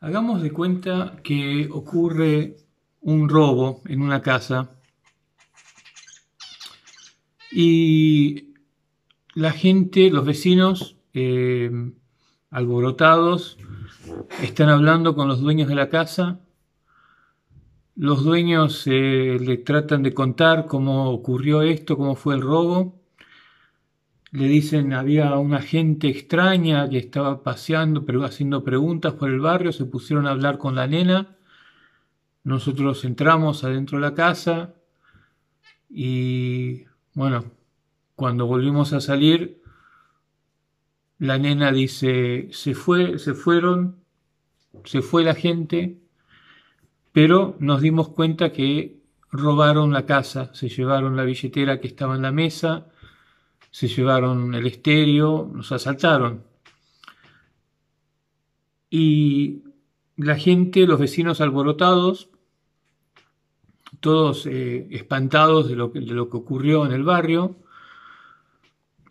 Hagamos de cuenta que ocurre un robo en una casa y la gente, los vecinos, eh, alborotados, están hablando con los dueños de la casa. Los dueños eh, le tratan de contar cómo ocurrió esto, cómo fue el robo le dicen había una gente extraña que estaba paseando, pero haciendo preguntas por el barrio, se pusieron a hablar con la nena. Nosotros entramos adentro de la casa y bueno, cuando volvimos a salir, la nena dice, se fue, se fueron, se fue la gente, pero nos dimos cuenta que robaron la casa, se llevaron la billetera que estaba en la mesa, se llevaron el estéreo, nos asaltaron. Y la gente, los vecinos alborotados, todos eh, espantados de lo, que, ocurrió en el barrio,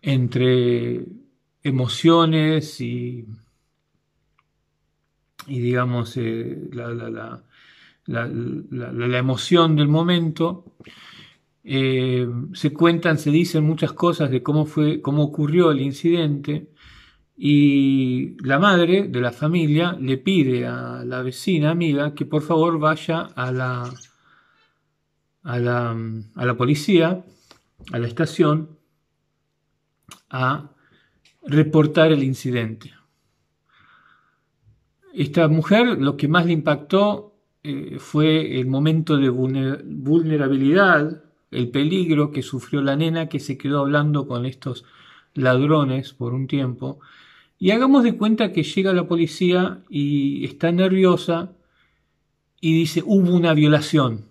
entre emociones y, digamos, eh, la emoción del momento, eh, se cuentan, se dicen muchas cosas de cómo fue, cómo ocurrió el incidente. Y la madre de la familia le pide a la vecina amiga que por favor vaya a la, a la, policía, a la estación, a reportar el incidente. Esta mujer lo que más le impactó eh, fue el momento de vulnerabilidad el peligro que sufrió la nena que se quedó hablando con estos ladrones por un tiempo. Y hagamos de cuenta que llega la policía y está nerviosa y dice, hubo una violación.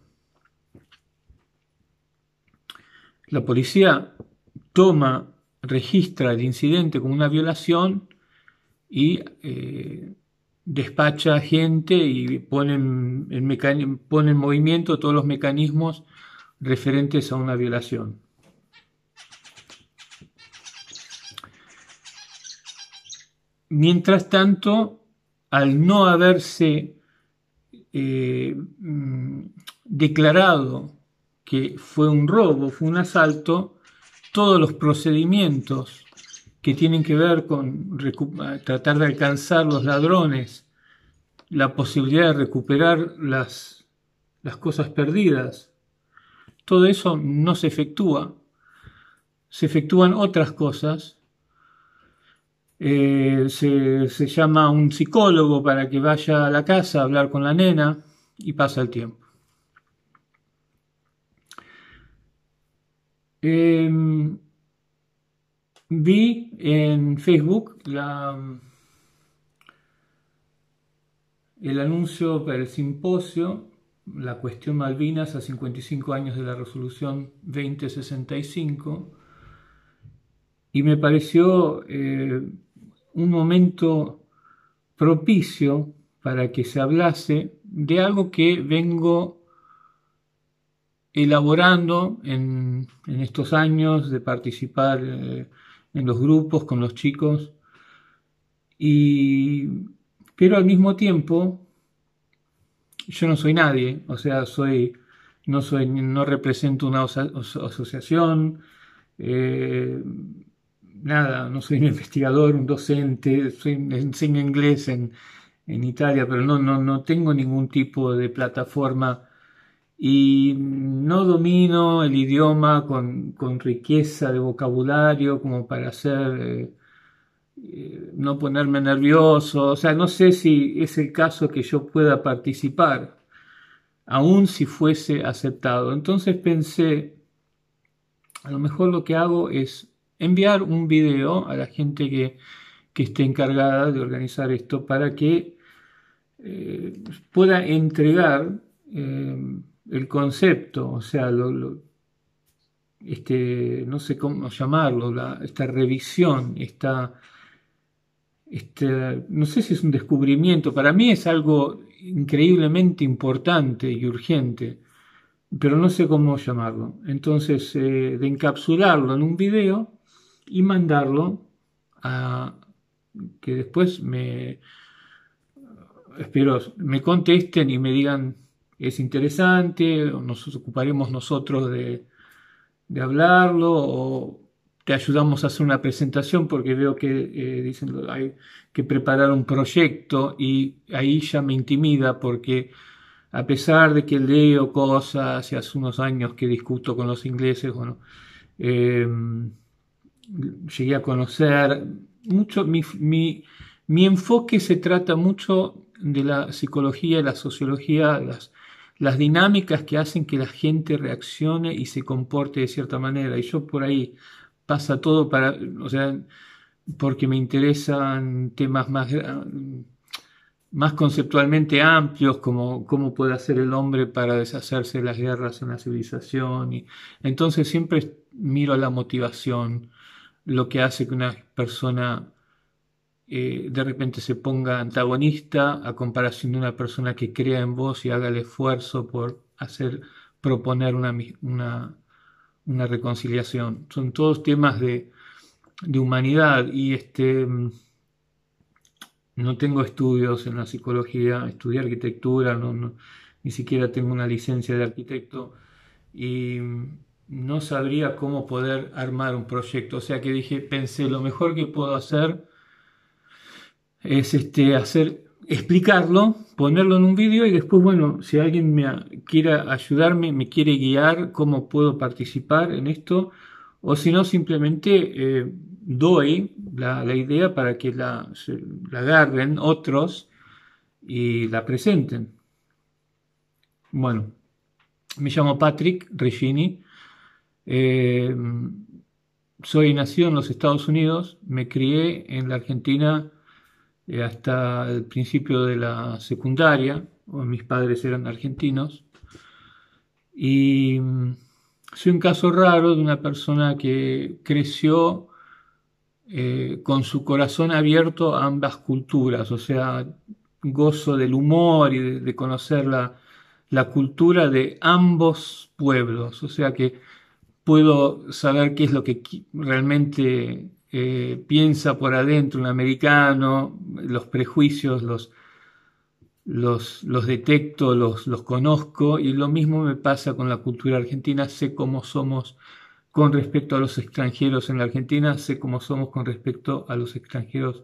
La policía toma, registra el incidente como una violación y eh, despacha gente y pone en movimiento todos los mecanismos referentes a una violación. Mientras tanto, al no haberse eh, mm, declarado que fue un robo, fue un asalto, todos los procedimientos que tienen que ver con tratar de alcanzar los ladrones, la posibilidad de recuperar las cosas perdidas, todo eso no se efectúa. Se efectúan otras cosas. Eh, se, llama a un psicólogo para que vaya a la casa a hablar con la nena y pasa el tiempo. Em, vi en Facebook el anuncio para el simposio la cuestión Malvinas a 55 años de la resolución 2065 y me pareció eh, un momento propicio para que se hablase de algo que vengo elaborando en, estos años de participar eh, en los grupos con los chicos, y, pero al mismo tiempo yo no soy nadie, o sea, soy, no, soy, no represento una asociación, eh, nada, no soy un investigador, un docente, soy, enseño inglés en, Italia, pero no, no, no tengo ningún tipo de plataforma y no domino el idioma con, con riqueza de vocabulario como para hacer... Eh, eh, no ponerme nervioso, o sea, no sé si es el caso que yo pueda participar, aun si fuese aceptado. Entonces pensé, a lo mejor lo que hago es enviar un video a la gente que, esté encargada de organizar esto para que eh, pueda entregar eh, el concepto, o sea, este, no sé cómo llamarlo, la, esta revisión, esta este, no sé si es un descubrimiento, para mí es algo increíblemente importante y urgente, pero no sé cómo llamarlo. Entonces, eh, de encapsularlo en un video y mandarlo a que después me, espero, me contesten y me digan es interesante, o nos ocuparemos nosotros de, de hablarlo, o te ayudamos a hacer una presentación porque veo que eh, hay que preparar un proyecto y ahí ya me intimida porque a pesar de que leo cosas y hace unos años que discuto con los ingleses, bueno, em, llegué a conocer mucho, mi, mi, mi, enfoque se trata mucho de la psicología, la sociología, las, las dinámicas que hacen que la gente reaccione y se comporte de cierta manera. Y yo por ahí pasa todo para, o sea, porque me interesan temas más, más conceptualmente amplios, como cómo puede hacer el hombre para deshacerse de las guerras en la civilización. Y, entonces siempre miro la motivación, lo que hace que una persona eh, de repente se ponga antagonista a comparación de una persona que crea en vos y haga el esfuerzo por hacer, proponer una una reconciliación. Son todos temas de, humanidad y este mm, no tengo estudios en la psicología, estudié arquitectura, ni siquiera tengo una licencia de arquitecto y mm, no sabría cómo poder armar un proyecto. O sea que dije, pensé, lo mejor que puedo hacer es este, hacer explicarlo, ponerlo en un vídeo y después, bueno, si alguien me quiera ayudarme, me quiere guiar, cómo puedo participar en esto, o si no, simplemente eh, doy la, idea para que la, agarren otros y la presenten. Bueno, me llamo Patrick Regini, eh, soy nacido en los Estados Unidos, me crié en la Argentina eh, hasta el principio de la secundaria, mis padres eran argentinos, y mm, soy un caso raro de una persona que creció eh, con su corazón abierto a ambas culturas, o sea, gozo del humor y de, conocer la, la, cultura de ambos pueblos, o sea que puedo saber qué es lo que realmente eh, piensa por adentro un americano, los prejuicios, los, los, los detecto, los, los conozco y lo mismo me pasa con la cultura argentina, sé cómo somos con respecto a los extranjeros en la Argentina, sé cómo somos con respecto a los extranjeros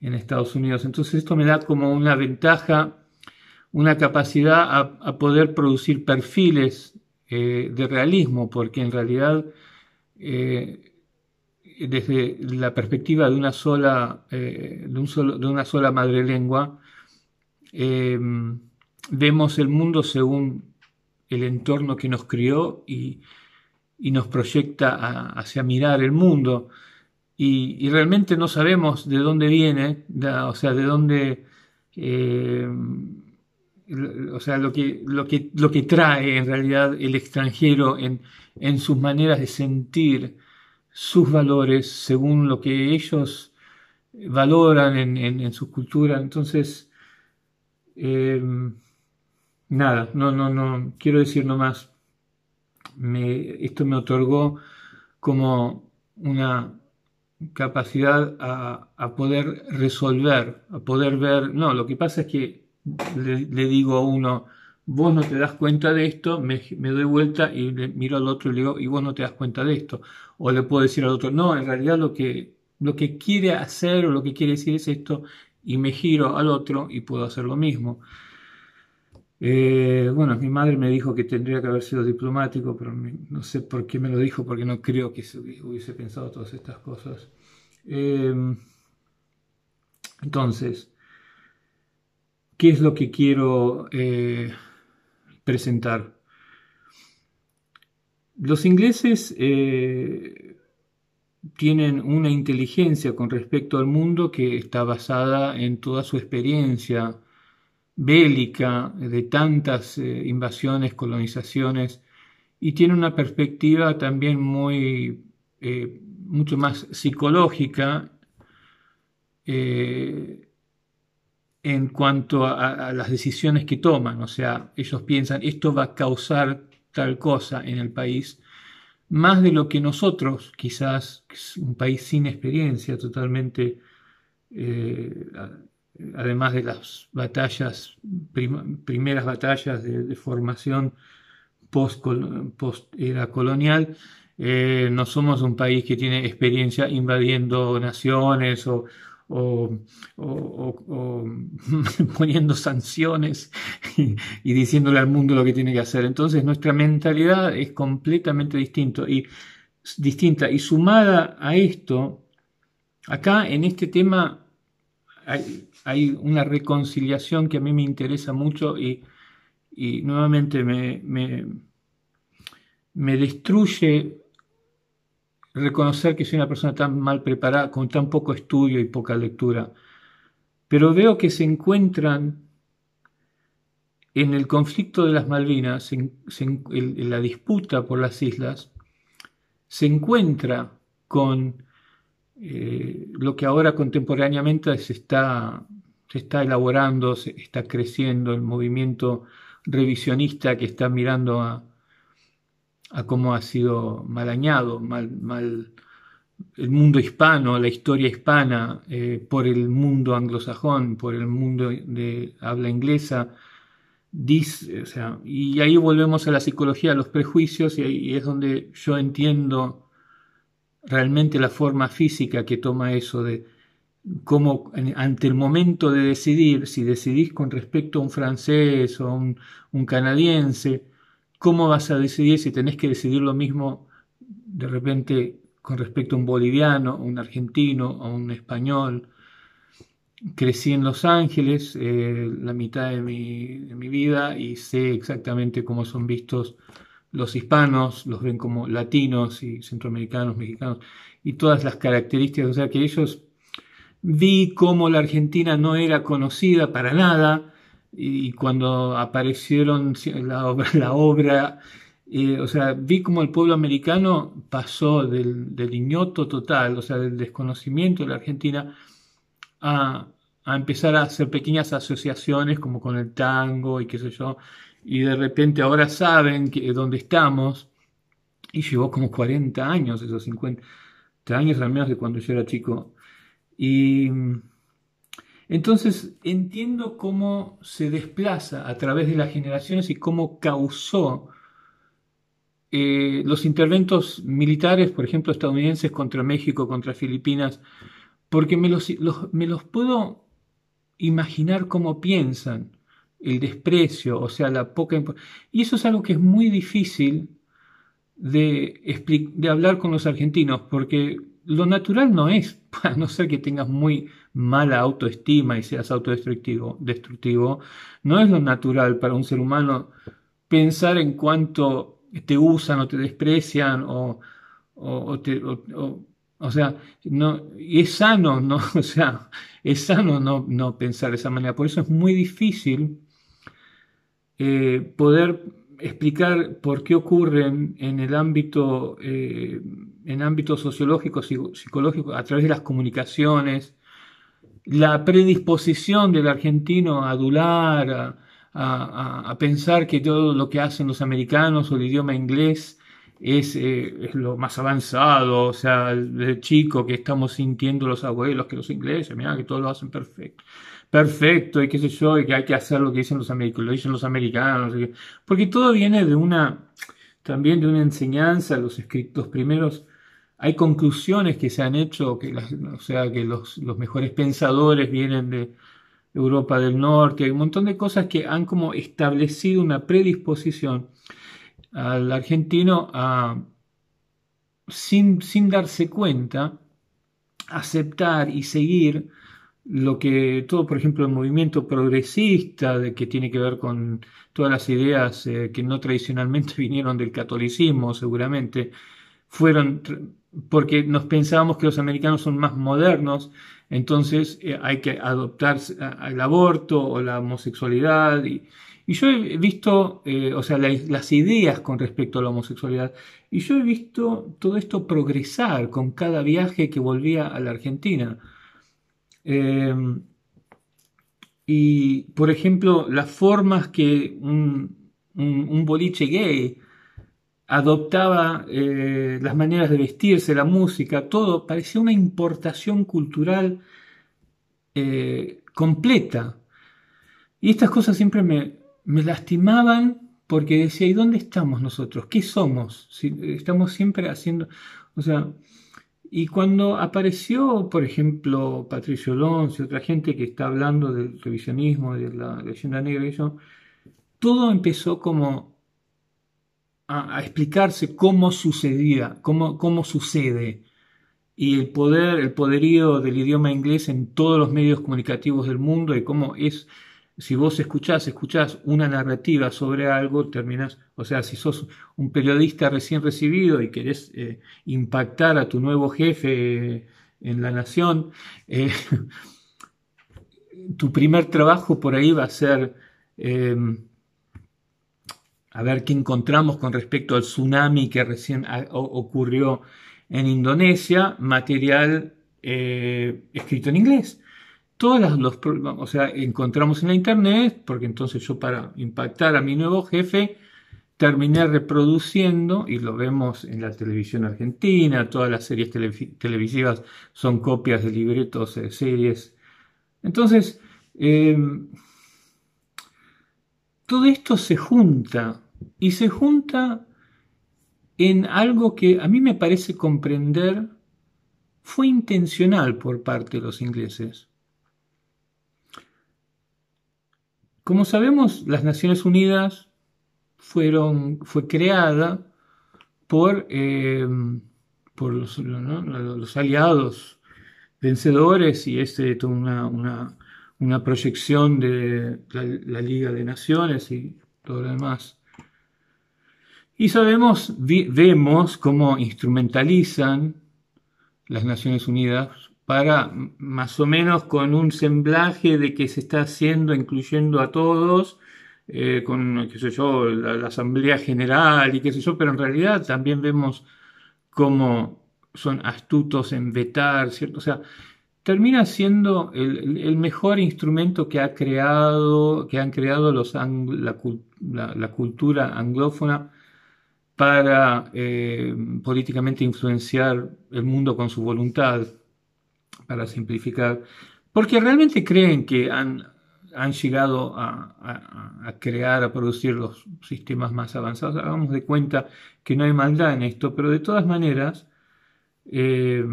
en Estados Unidos. Entonces esto me da como una ventaja, una capacidad a, a poder producir perfiles eh, de realismo, porque en realidad eh, desde la perspectiva de una sola, eh, un solo, de, una sola madre lengua, eh, vemos el mundo según el entorno que nos crió y, nos proyecta hacia mirar el mundo. Y, realmente no sabemos de dónde viene, o sea, de dónde, eh, o sea, lo que, lo, que, lo que trae en realidad el extranjero en, en sus maneras de sentir sus valores, según lo que ellos valoran en, en, su cultura. Entonces, eh, nada, no, no, no, quiero decir nomás, me, esto me otorgó como una capacidad a, a, poder resolver, a poder ver, no, lo que pasa es que le, le digo a uno, vos no te das cuenta de esto, me, doy vuelta y le miro al otro y le digo, y vos no te das cuenta de esto. O le puedo decir al otro, no, en realidad lo que, lo que quiere hacer o lo que quiere decir es esto, y me giro al otro y puedo hacer lo mismo. Eh, bueno, mi madre me dijo que tendría que haber sido diplomático, pero no sé por qué me lo dijo, porque no creo que hubiese pensado todas estas cosas. Em, entonces, ¿qué es lo que quiero eh, presentar. Los ingleses eh, tienen una inteligencia con respecto al mundo que está basada en toda su experiencia bélica de tantas eh, invasiones, colonizaciones, y tiene una perspectiva también muy, eh, mucho más psicológica en cuanto a, las decisiones que toman. O sea, ellos piensan, esto va a causar tal cosa en el país, más de lo que nosotros, quizás un país sin experiencia totalmente, eh, además de las batallas, primeras batallas de, formación post, era colonial, eh, no somos un país que tiene experiencia invadiendo naciones o, o, o, poniendo sanciones y, diciéndole al mundo lo que tiene que hacer. Entonces nuestra mentalidad es completamente distinto y, distinta. Y sumada a esto, acá en este tema hay, una reconciliación que a mí me interesa mucho y, y nuevamente me, me, me destruye reconocer que soy una persona tan mal preparada, con tan poco estudio y poca lectura, pero veo que se encuentran en el conflicto de las Malvinas, en, la disputa por las islas, se encuentra con eh, lo que ahora contemporáneamente se está, se está elaborando, se está creciendo el movimiento revisionista que está mirando a, a cómo ha sido malañado mal, mal el mundo hispano, la historia hispana, eh, por el mundo anglosajón, por el mundo de habla inglesa. Dice, o sea, y ahí volvemos a la psicología, a los prejuicios, y, ahí es donde yo entiendo realmente la forma física que toma eso de cómo ante el momento de decidir, si decidís con respecto a un francés o un canadiense, ¿Cómo vas a decidir si tenés que decidir lo mismo de repente con respecto a un boliviano, un argentino, o un español? Crecí en Los Ángeles eh, la mitad de mi, de mi vida y sé exactamente cómo son vistos los hispanos, los ven como latinos y centroamericanos, mexicanos, y todas las características, o sea que ellos vi cómo la Argentina no era conocida para nada, y cuando aparecieron la, la obra, eh, o sea, vi como el pueblo americano pasó del, del, ignoto total, o sea, del desconocimiento de la Argentina, a, a, empezar a hacer pequeñas asociaciones como con el tango y qué sé yo, y de repente ahora saben que, eh, dónde estamos, y llevó como 40 años, esos 50 años al menos de cuando yo era chico. Y entonces entiendo cómo se desplaza a través de las generaciones y cómo causó eh, los interventos militares, por ejemplo, estadounidenses contra México, contra Filipinas, porque me los, puedo imaginar cómo piensan, el desprecio, o sea, la poca... Y eso es algo que es muy difícil de hablar con los argentinos, porque lo natural no es, a no ser que tengas muy mala autoestima y seas autodestructivo, destructivo, no es lo natural para un ser humano pensar en cuánto te usan o te desprecian o, o, te, o sea, no, es sano, ¿no? O sea, es sano no, no pensar de esa manera. Por eso es muy difícil eh, poder explicar por qué ocurren en el ámbito eh, en ámbitos sociológicos, psicológicos, a través de las comunicaciones, la predisposición del argentino a adular, a, a, pensar que todo lo que hacen los americanos o el idioma inglés es, eh, lo más avanzado, o sea, de chico que estamos sintiendo los abuelos, que los ingleses, mira, que todos lo hacen perfecto. Perfecto, y qué sé yo, y que hay que hacer lo que dicen los americanos, lo dicen los americanos, porque todo viene de una, también de una enseñanza, los escritos primeros hay conclusiones que se han hecho, que o sea, que los, mejores pensadores vienen de Europa del Norte, hay un montón de cosas que han como establecido una predisposición al argentino a, sin, sin darse cuenta, aceptar y seguir lo que todo, por ejemplo, el movimiento progresista, de que tiene que ver con todas las ideas eh, que no tradicionalmente vinieron del catolicismo, seguramente, fueron porque nos pensábamos que los americanos son más modernos, entonces eh, hay que adoptar el aborto o la homosexualidad. Y, yo he visto, eh, o sea, las ideas con respecto a la homosexualidad, y yo he visto todo esto progresar con cada viaje que volvía a la Argentina. Em, y, por ejemplo, las formas que un boliche gay adoptaba eh, las maneras de vestirse, la música, todo, parecía una importación cultural eh, completa. Y estas cosas siempre me, lastimaban porque decía, ¿y dónde estamos nosotros? ¿Qué somos? Si eh, estamos siempre haciendo, o sea, y cuando apareció, por ejemplo, Patricio Lons y otra gente que está hablando del revisionismo, de la leyenda negra y todo empezó como a, explicarse cómo sucedía, cómo, cómo sucede y el poder, el poderío del idioma inglés en todos los medios comunicativos del mundo y cómo es, si vos escuchás, escuchás una narrativa sobre algo, terminás, o sea, si sos un periodista recién recibido y querés eh, impactar a tu nuevo jefe eh, en la nación, eh, tu primer trabajo por ahí va a ser a ver qué encontramos con respecto al tsunami que recién ocurrió en Indonesia, material eh, escrito en inglés. Todos los, o sea, encontramos en la internet, porque entonces yo para impactar a mi nuevo jefe, terminé reproduciendo, y lo vemos en la televisión argentina, todas las series televisivas son copias de libretos de eh, series. Entonces, eh, todo esto se junta y se junta en algo que a mí me parece comprender fue intencional por parte de los ingleses. Como sabemos, las Naciones Unidas fueron, fue creada por, eh, los, aliados vencedores y este una, una, una proyección de la Liga de Naciones y todo lo demás. Y sabemos, vemos cómo instrumentalizan las Naciones Unidas para más o menos con un semblaje de que se está haciendo, incluyendo a todos, eh, con, qué sé yo, la, Asamblea General y qué sé yo, pero en realidad también vemos cómo son astutos en vetar, ¿cierto? O sea, termina siendo el, mejor instrumento que ha creado, que han creado los la cultura anglófona para eh, políticamente influenciar el mundo con su voluntad, para simplificar, porque realmente creen que han, han llegado a, crear, a producir los sistemas más avanzados. Hagamos de cuenta que no hay maldad en esto, pero de todas maneras eh,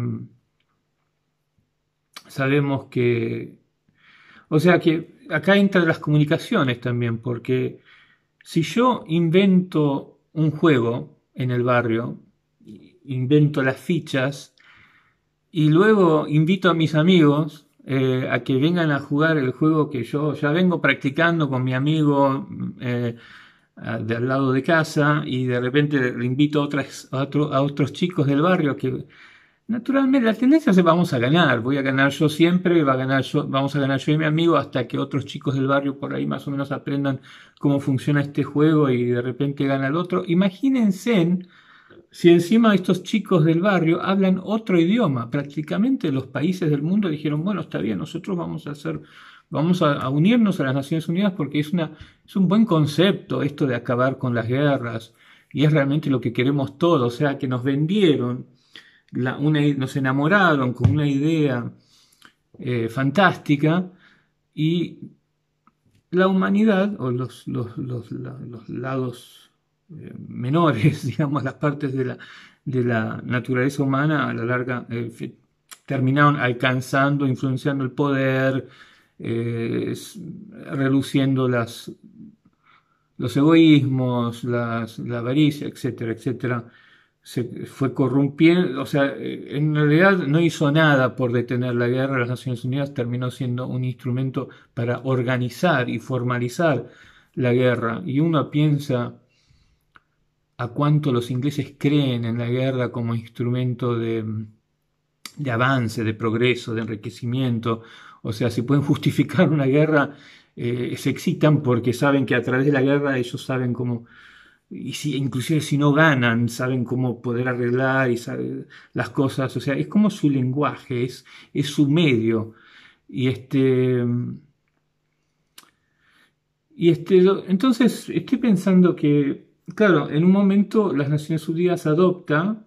sabemos que, o sea que acá entran las comunicaciones también, porque si yo invento un juego en el barrio, invento las fichas y luego invito a mis amigos eh, a que vengan a jugar el juego que yo ya vengo practicando con mi amigo eh, del lado de casa y de repente le invito a, otras, a otros chicos del barrio que Naturalmente, la tendencia es vamos a ganar, voy a ganar yo siempre, va a ganar yo, vamos a ganar yo y mi amigo hasta que otros chicos del barrio por ahí más o menos aprendan cómo funciona este juego y de repente gana el otro. Imagínense si encima estos chicos del barrio hablan otro idioma. Prácticamente los países del mundo dijeron, bueno, está bien, nosotros vamos a hacer vamos a, unirnos a las Naciones Unidas porque es, una, es un buen concepto esto de acabar con las guerras y es realmente lo que queremos todos, o sea, que nos vendieron una, nos enamoraron con una idea eh, fantástica y la humanidad o los, los, los, los lados eh, menores, digamos, las partes de la, de la naturaleza humana a la larga eh, terminaron alcanzando, influenciando el poder, eh, reluciendo las, los egoísmos, las, la avaricia, etcétera, etcétera se fue corrompiendo, o sea, eh, en realidad no hizo nada por detener la guerra, las Naciones Unidas terminó siendo un instrumento para organizar y formalizar la guerra. Y uno piensa a cuánto los ingleses creen en la guerra como instrumento de, de avance, de progreso, de enriquecimiento. O sea, si pueden justificar una guerra, eh, se excitan porque saben que a través de la guerra ellos saben cómo y si, inclusive si no ganan, saben cómo poder arreglar y saber las cosas, o sea, es como su lenguaje, es, su medio. Y este, y este, entonces estoy pensando que, claro, en un momento las Naciones Unidas adopta,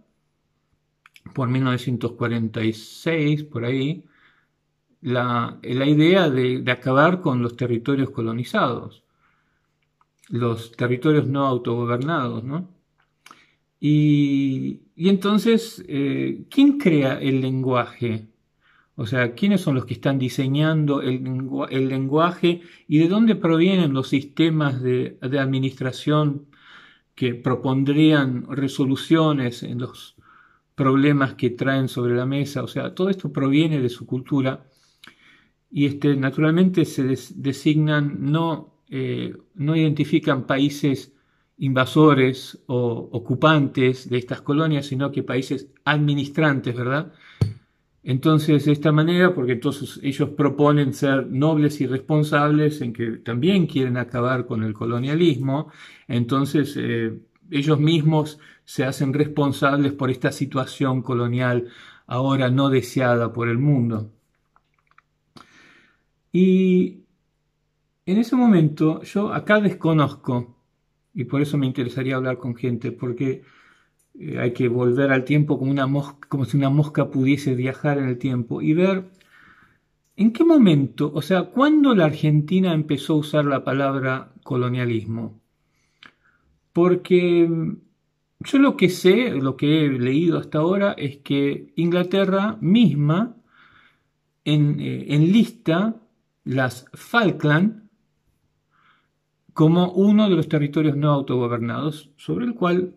por 1946, por ahí, la, idea de acabar con los territorios colonizados los territorios no autogobernados, ¿no? Y, entonces, eh, ¿quién crea el lenguaje? O sea, ¿quiénes son los que están diseñando el, lenguaje y de dónde provienen los sistemas de, de administración que propondrían resoluciones en los problemas que traen sobre la mesa? O sea, todo esto proviene de su cultura y este, naturalmente se designan no eh, no identifican países invasores o ocupantes de estas colonias, sino que países administrantes, ¿verdad? Entonces, de esta manera, porque entonces ellos proponen ser nobles y responsables en que también quieren acabar con el colonialismo, entonces eh, ellos mismos se hacen responsables por esta situación colonial ahora no deseada por el mundo. Y en ese momento yo acá desconozco, y por eso me interesaría hablar con gente, porque eh, hay que volver al tiempo como, una como si una mosca pudiese viajar en el tiempo y ver en qué momento, o sea, cuándo la Argentina empezó a usar la palabra colonialismo. Porque mm, yo lo que sé, lo que he leído hasta ahora, es que Inglaterra misma en, lista eh, enlista las Falkland como uno de los territorios no autogobernados sobre el cual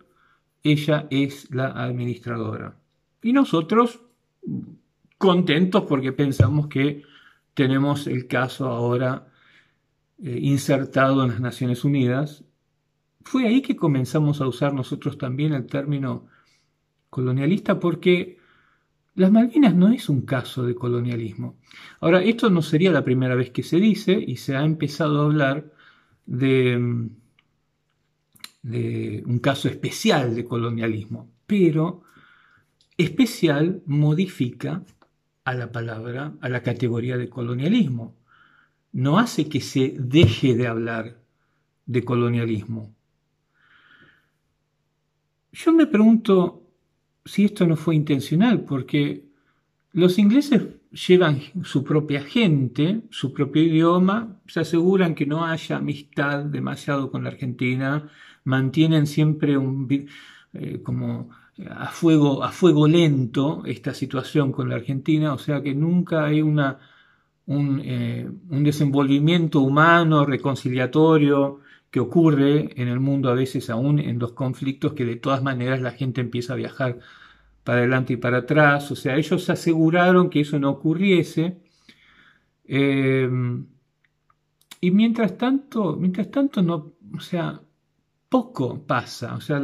ella es la administradora. Y nosotros contentos porque pensamos que tenemos el caso ahora eh, insertado en las Naciones Unidas. Fue ahí que comenzamos a usar nosotros también el término colonialista porque las Malvinas no es un caso de colonialismo. Ahora, esto no sería la primera vez que se dice y se ha empezado a hablar de, un caso especial de colonialismo, pero especial modifica a la palabra, a la categoría de colonialismo. No hace que se deje de hablar de colonialismo. Yo me pregunto si esto no fue intencional, porque los ingleses llevan su propia gente, su propio idioma, se aseguran que no haya amistad demasiado con la Argentina, mantienen siempre un, eh, como eh, a fuego, a fuego lento esta situación con la Argentina, o sea que nunca hay una, un, eh, un desenvolvimiento humano, reconciliatorio, que ocurre en el mundo a veces aún en los conflictos que de todas maneras la gente empieza a viajar para adelante y para atrás. O sea, ellos aseguraron que eso no ocurriese. Em, y mientras tanto, mientras tanto, no, o sea, poco pasa. O sea,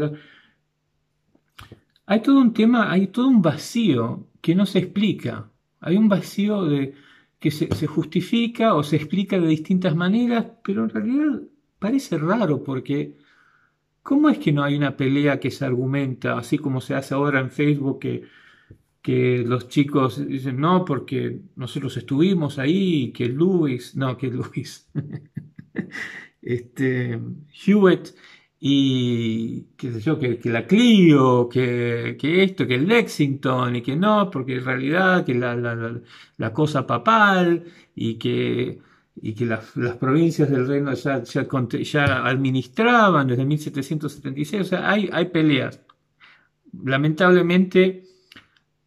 hay todo un tema, hay todo un vacío que no se explica. Hay un vacío de, que se justifica o se explica de distintas maneras, pero en realidad parece raro porque ¿Cómo es que no hay una pelea que se argumenta, así como se hace ahora en Facebook, que, que los chicos dicen, no, porque nosotros estuvimos ahí, que Lewis, no, que Lewis, este, Hewitt y qué sé yo, que, que la Clio, que, que, esto, que el Lexington y que no, porque en realidad que la, la cosa papal y que y que las, las provincias del reino ya, ya, administraban desde 1776, o sea, hay, hay peleas. Lamentablemente,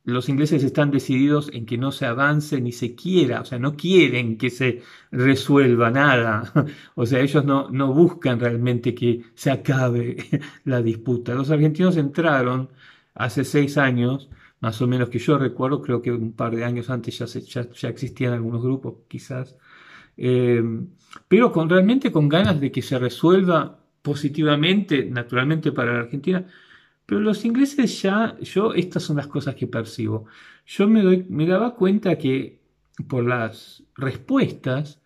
los ingleses están decididos en que no se avance ni se quiera, o sea, no quieren que se resuelva nada, o sea, ellos no, no buscan realmente que se acabe la disputa. Los argentinos entraron hace seis años, más o menos que yo recuerdo, creo que un par de años antes ya, ya existían algunos grupos, quizás, eh, pero con, realmente con ganas de que se resuelva positivamente, naturalmente para la Argentina. Pero los ingleses ya, yo, estas son las cosas que percibo. Yo me, daba cuenta que por las respuestas,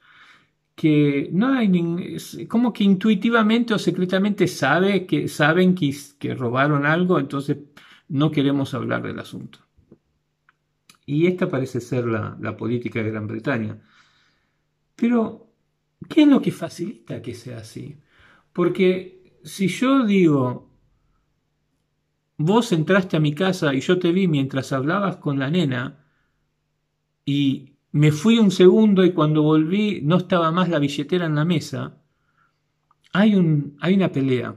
que no hay como que intuitivamente o secretamente sabe que, saben que, robaron algo, entonces no queremos hablar del asunto. Y esta parece ser la política de Gran Bretaña. Pero, ¿qué es lo que facilita que sea así? Porque si yo digo, vos entraste a mi casa y yo te vi mientras hablabas con la nena y me fui un segundo y cuando volví no estaba más la billetera en la mesa, hay, un, hay una pelea.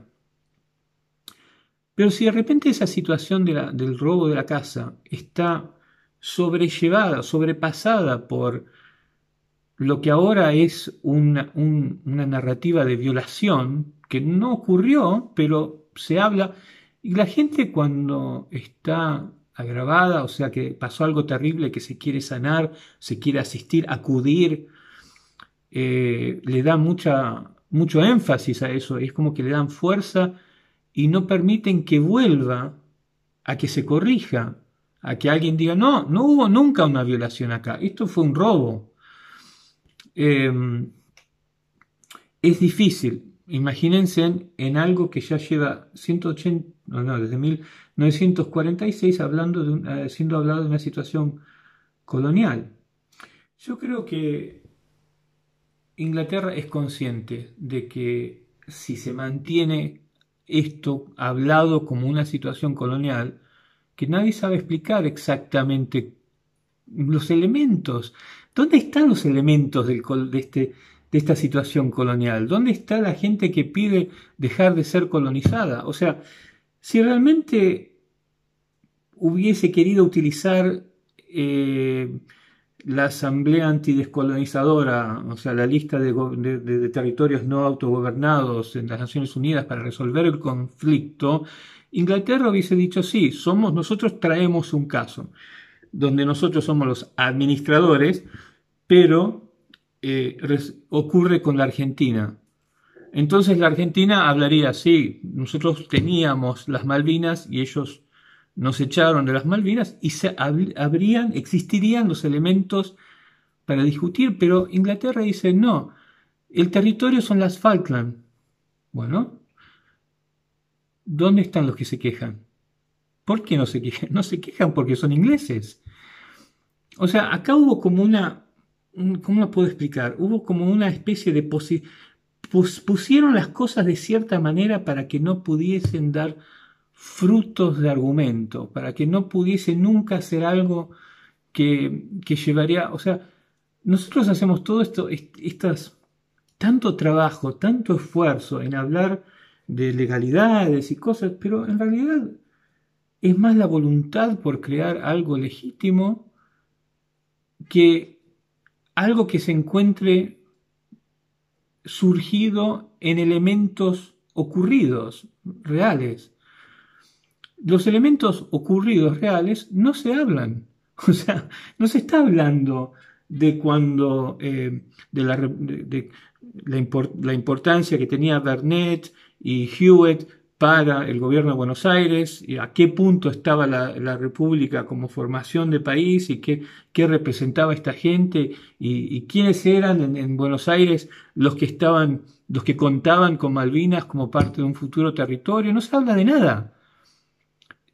Pero si de repente esa situación del robo de la casa está sobrellevada, sobrepasada por lo que ahora es una, una narrativa de violación que no ocurrió, pero se habla. Y la gente cuando está agravada, o sea que pasó algo terrible, que se quiere sanar, se quiere asistir, acudir, eh, le da mucha, mucho énfasis a eso, es como que le dan fuerza y no permiten que vuelva a que se corrija, a que alguien diga, no, no hubo nunca una violación acá, esto fue un robo, Em, es difícil. Imagínense en, algo que ya lleva 180, no, desde 1946 hablando de eh, siendo hablado de una situación colonial. Yo creo que Inglaterra es consciente de que si se mantiene esto hablado como una situación colonial, que nadie sabe explicar exactamente los elementos. ¿Dónde están los elementos de, este, de esta situación colonial? ¿Dónde está la gente que pide dejar de ser colonizada? O sea, si realmente hubiese querido utilizar eh, la asamblea antidescolonizadora, o sea, la lista de, de, territorios no autogobernados en las Naciones Unidas para resolver el conflicto, Inglaterra hubiese dicho, sí, somos, nosotros traemos un caso donde nosotros somos los administradores, pero eh, ocurre con la Argentina. Entonces la Argentina hablaría Sí, nosotros teníamos las Malvinas y ellos nos echaron de las Malvinas y se habrían, existirían los elementos para discutir, pero Inglaterra dice no, el territorio son las Falkland. Bueno, ¿dónde están los que se quejan? ¿Por qué no se quejan? No se quejan porque son ingleses. O sea, acá hubo como una, ¿cómo lo puedo explicar? Hubo como una especie de pusieron las cosas de cierta manera para que no pudiesen dar frutos de argumento, para que no pudiese nunca hacer algo que, que llevaría, o sea, nosotros hacemos todo esto, tanto trabajo, tanto esfuerzo en hablar de legalidades y cosas, pero en realidad es más la voluntad por crear algo legítimo que algo que se encuentre surgido en elementos ocurridos, reales. Los elementos ocurridos, reales, no se hablan. O sea, no se está hablando de cuando, eh, de, la, importancia que tenía bernett y Hewitt para el gobierno de Buenos Aires, y a qué punto estaba la, República como formación de país y qué, representaba esta gente y, quiénes eran en, Buenos Aires los que estaban, los que contaban con Malvinas como parte de un futuro territorio. No se habla de nada.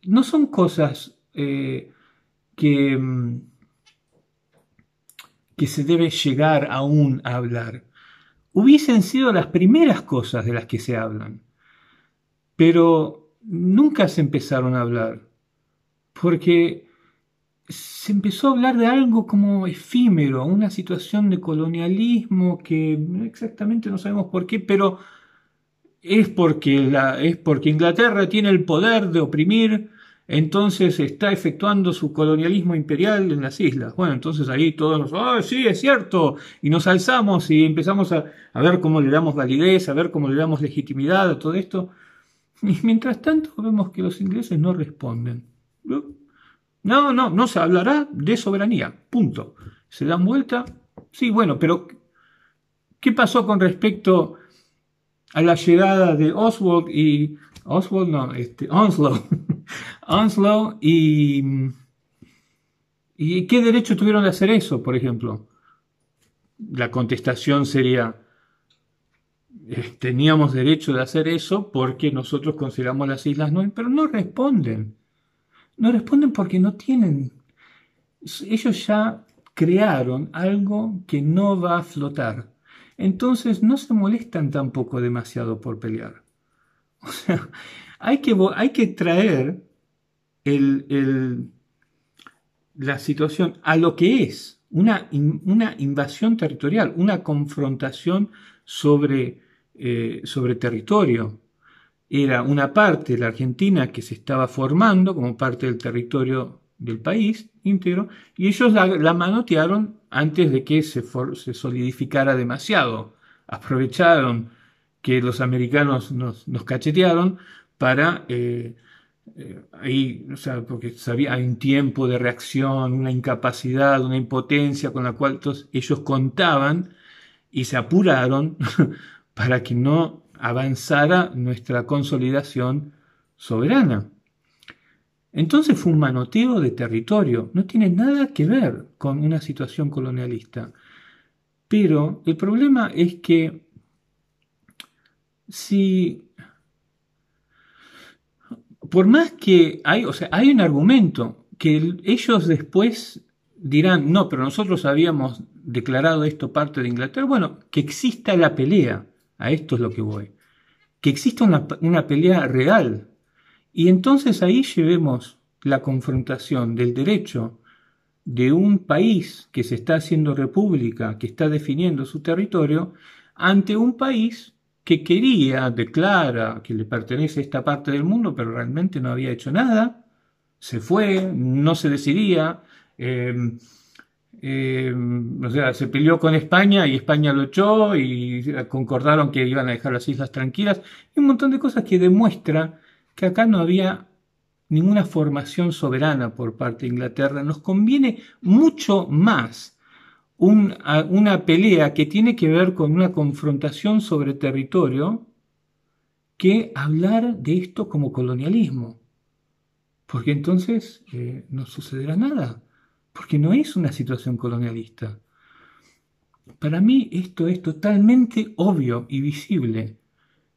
No son cosas eh, que, mm, que se debe llegar aún a hablar. Hubiesen sido las primeras cosas de las que se hablan pero nunca se empezaron a hablar, porque se empezó a hablar de algo como efímero, una situación de colonialismo que exactamente no sabemos por qué, pero es porque, la, es porque Inglaterra tiene el poder de oprimir, entonces está efectuando su colonialismo imperial en las islas. Bueno, entonces ahí todos nos, sí, es cierto, y nos alzamos y empezamos a, a ver cómo le damos validez, a ver cómo le damos legitimidad a todo esto mientras tanto vemos que los ingleses no responden. No, no, no se hablará de soberanía. Punto. Se dan vuelta. Sí, bueno, pero ¿qué pasó con respecto a la llegada de Oswald y Oswald no, este Onslow, Onslow y y qué derecho tuvieron de hacer eso, por ejemplo? La contestación sería eh, teníamos derecho de hacer eso porque nosotros consideramos las islas no, pero no responden. No responden porque no tienen. Ellos ya crearon algo que no va a flotar. Entonces no se molestan tampoco demasiado por pelear. O sea, hay que, hay que traer la situación a lo que es una, una invasión territorial, una confrontación sobre eh, sobre territorio. Era una parte de la Argentina que se estaba formando como parte del territorio del país íntegro y ellos la, manotearon antes de que se, solidificara demasiado. Aprovecharon que los americanos nos, cachetearon para... Eh, eh, ahí, o sea, porque sabía, un tiempo de reacción, una incapacidad, una impotencia con la cual ellos contaban y se apuraron para que no avanzara nuestra consolidación soberana. Entonces fue un manoteo de territorio, no tiene nada que ver con una situación colonialista. Pero el problema es que si por más que hay, o sea, hay un argumento que ellos después dirán, no, pero nosotros habíamos declarado esto parte de Inglaterra, bueno, que exista la pelea a esto es lo que voy, que exista una, pelea real. Y entonces ahí llevemos la confrontación del derecho de un país que se está haciendo república, que está definiendo su territorio, ante un país que quería, declara que le pertenece a esta parte del mundo, pero realmente no había hecho nada, se fue, no se decidía. Eh, Em, se peleó con España y España lo echó y concordaron que iban a dejar las islas tranquilas. Y un montón de cosas que demuestra que acá no había ninguna formación soberana por parte de Inglaterra. Nos conviene mucho más una pelea que tiene que ver con una confrontación sobre territorio que hablar de esto como colonialismo. Porque entonces eh, no sucederá nada porque no es una situación colonialista. Para mí esto es totalmente obvio y visible,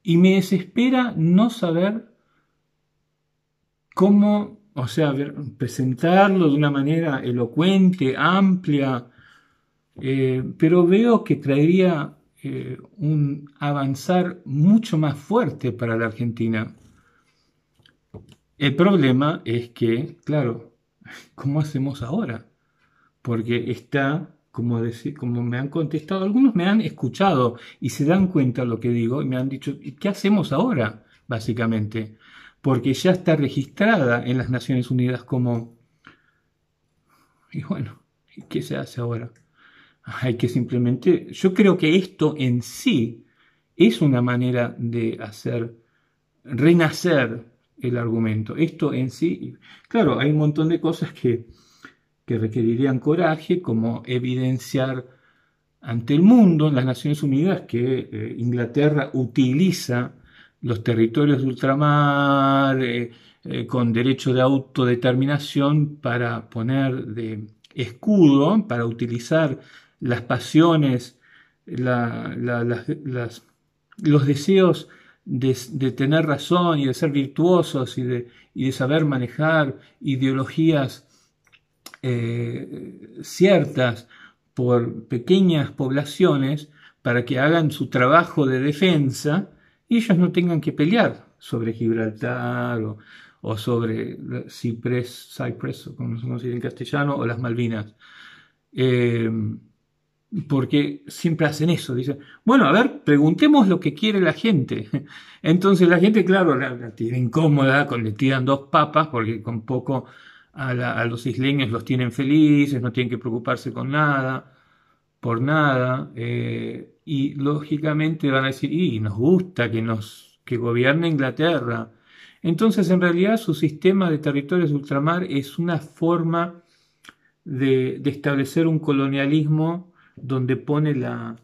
y me desespera no saber cómo, o sea, presentarlo de una manera elocuente, amplia, eh, pero veo que traería eh, un avanzar mucho más fuerte para la Argentina. El problema es que, claro, ¿cómo hacemos ahora? Porque está, como, me han contestado, algunos me han escuchado y se dan cuenta de lo que digo y me han dicho, ¿qué hacemos ahora? Básicamente, porque ya está registrada en las Naciones Unidas como... Y bueno, ¿qué se hace ahora? Hay que simplemente, yo creo que esto en sí es una manera de hacer renacer el argumento. Esto en sí, claro, hay un montón de cosas que, que requerirían coraje, como evidenciar ante el mundo, en las Naciones Unidas, que eh, Inglaterra utiliza los territorios de ultramar eh, eh, con derecho de autodeterminación para poner de escudo, para utilizar las pasiones, las, los deseos de, tener razón y de ser virtuosos y de, saber manejar ideologías eh, ciertas por pequeñas poblaciones para que hagan su trabajo de defensa y ellos no tengan que pelear sobre Gibraltar o, sobre Cypress, Cypress, como se en castellano, o las Malvinas. Eh, porque siempre hacen eso. Dicen, bueno, a ver, preguntemos lo que quiere la gente. Entonces la gente, claro, la, tiene incómoda, le tiran dos papas, porque con poco a, a, los isleños los tienen felices, no tienen que preocuparse con nada, por nada. Eh, y lógicamente van a decir, y nos gusta que, nos, que gobierne Inglaterra. Entonces, en realidad, su sistema de territorios ultramar es una forma de, de establecer un colonialismo donde pone la,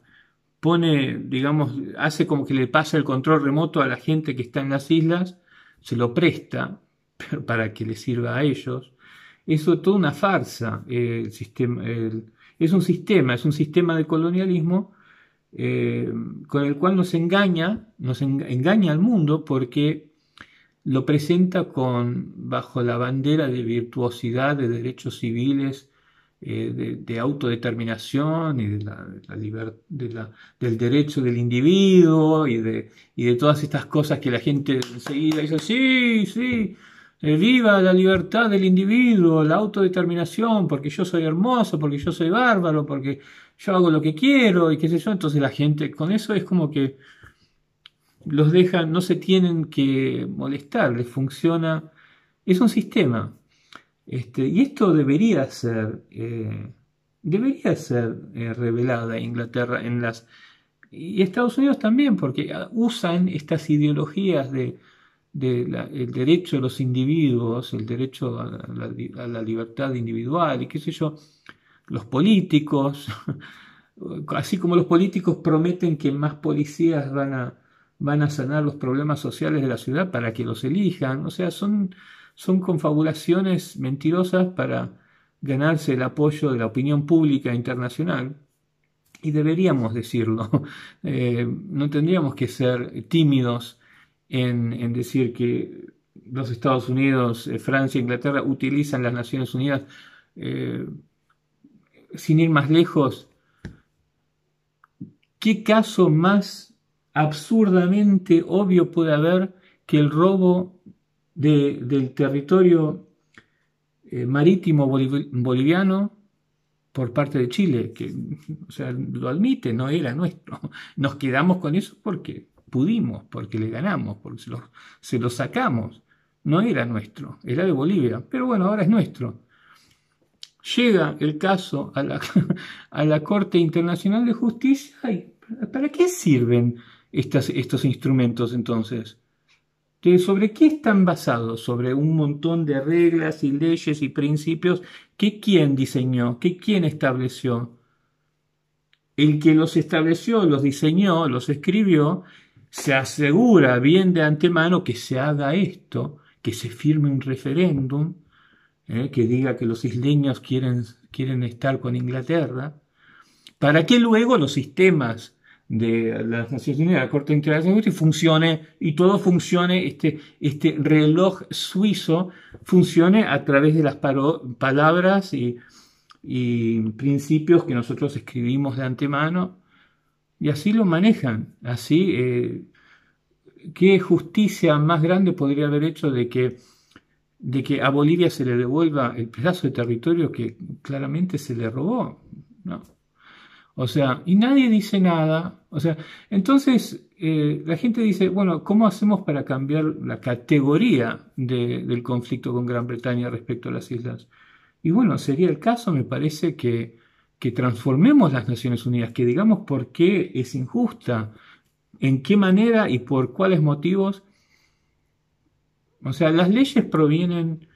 pone, digamos, hace como que le pasa el control remoto a la gente que está en las islas, se lo presta para que le sirva a ellos. Eso es toda una farsa. es un sistema, es un sistema de colonialismo eh, con el cual nos engaña, nos engaña al mundo porque lo presenta con, bajo la bandera de virtuosidad, de derechos civiles, eh, de, autodeterminación y de la, del derecho del individuo y de, y de todas estas cosas que la gente enseguida dice, sí, sí, eh, viva la libertad del individuo, la autodeterminación, porque yo soy hermoso, porque yo soy bárbaro, porque yo hago lo que quiero y qué sé yo. Entonces la gente con eso es como que los dejan, no se tienen que molestar, les funciona. Es un sistema, este, y esto debería ser, eh, debería ser eh, revelada Inglaterra en las... Y Estados Unidos también, porque ah, usan estas ideologías de, de la, el derecho de los individuos, el derecho a la, a la, libertad individual y qué sé yo, los políticos, así como los políticos prometen que más policías van a, van a sanar los problemas sociales de la ciudad para que los elijan, o sea, son son confabulaciones mentirosas para ganarse el apoyo de la opinión pública internacional. Y deberíamos decirlo, eh, no tendríamos que ser tímidos en, decir que los Estados Unidos, Francia eh, Francia, Inglaterra utilizan las Naciones Unidas, eh, sin ir más lejos, ¿qué caso más absurdamente obvio puede haber que el robo del territorio eh, marítimo boliviano por parte de Chile, que o sea, lo admite, no era nuestro. Nos quedamos con eso porque pudimos, porque le ganamos, porque se lo, sacamos. No era nuestro, era de Bolivia, pero bueno, ahora es nuestro. Llega el caso a la, a la Corte Internacional de Justicia. ¿Para qué sirven estas, estos instrumentos entonces? sobre qué están basados, sobre un montón de reglas y leyes y principios que quién diseñó, que quién estableció. El que los estableció, los diseñó, los escribió, se asegura bien de antemano que se haga esto, que se firme un referéndum, ¿eh? que diga que los isleños quieren, quieren estar con Inglaterra, para que luego los sistemas de las Naciones Unidas, de la Corte Internacional de Justicia, funcione y todo funcione, este, este reloj suizo funcione a través de las palabras y, principios que nosotros escribimos de antemano. Y así lo manejan. Así, eh, ¿qué justicia más grande podría haber hecho de que, de que a Bolivia se le devuelva el pedazo de territorio que claramente se le robó? No. O sea, y nadie dice nada. O sea, entonces eh, la gente dice, bueno, ¿cómo hacemos para cambiar la categoría del conflicto con Gran Bretaña respecto a las islas? Y bueno, sería el caso, me parece, que, que transformemos las Naciones Unidas, que digamos por qué es injusta, en qué manera y por cuáles motivos. O sea, las leyes provienen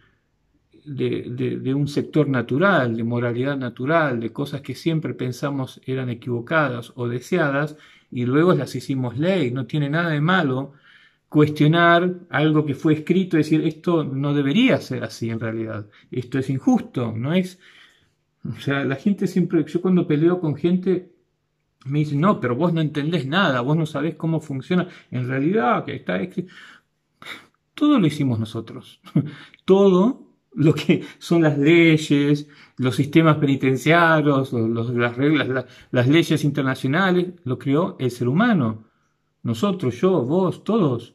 de, un sector natural, de moralidad natural, de cosas que siempre pensamos eran equivocadas o deseadas, y luego las hicimos ley. No tiene nada de malo cuestionar algo que fue escrito decir esto no debería ser así en realidad, esto es injusto, no es... O sea, la gente siempre, yo cuando peleo con gente, me dice, no, pero vos no entendés nada, vos no sabés cómo funciona. En realidad, que está... Todo lo hicimos nosotros. Todo lo que son las leyes, los sistemas penitenciarios, las reglas, las, leyes internacionales, lo creó el ser humano. Nosotros, yo, vos, todos.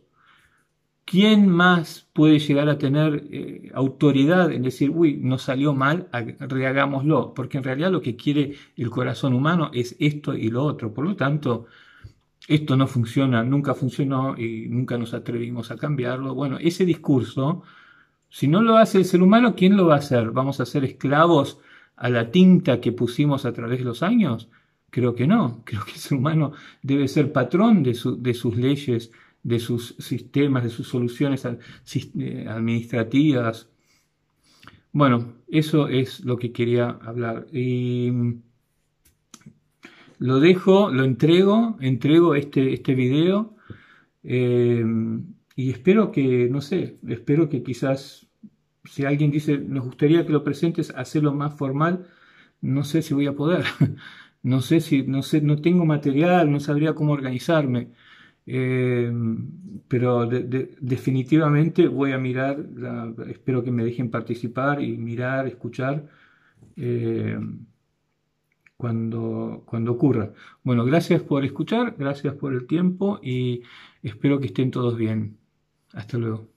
¿Quién más puede llegar a tener eh, autoridad en decir, uy, nos salió mal, rehagámoslo? Porque en realidad lo que quiere el corazón humano es esto y lo otro. Por lo tanto, esto no funciona, nunca funcionó y nunca nos atrevimos a cambiarlo. Bueno, ese discurso si no lo hace el ser humano, ¿quién lo va a hacer? ¿Vamos a ser esclavos a la tinta que pusimos a través de los años? Creo que no. Creo que el ser humano debe ser patrón de, sus leyes, de sus sistemas, de sus soluciones eh, administrativas. Bueno, eso es lo que quería hablar. Mm, lo dejo, lo entrego, entrego este, este video. Eh, y espero que, no sé, espero que quizás si alguien dice, nos gustaría que lo presentes, hacerlo más formal, no sé si voy a poder. no sé si, no sé, no tengo material, no sabría cómo organizarme. Em, pero definitivamente voy a mirar, espero que me dejen participar y mirar, escuchar em, cuando, cuando ocurra. Bueno, gracias por escuchar, gracias por el tiempo y espero que estén todos bien. Hasta luego.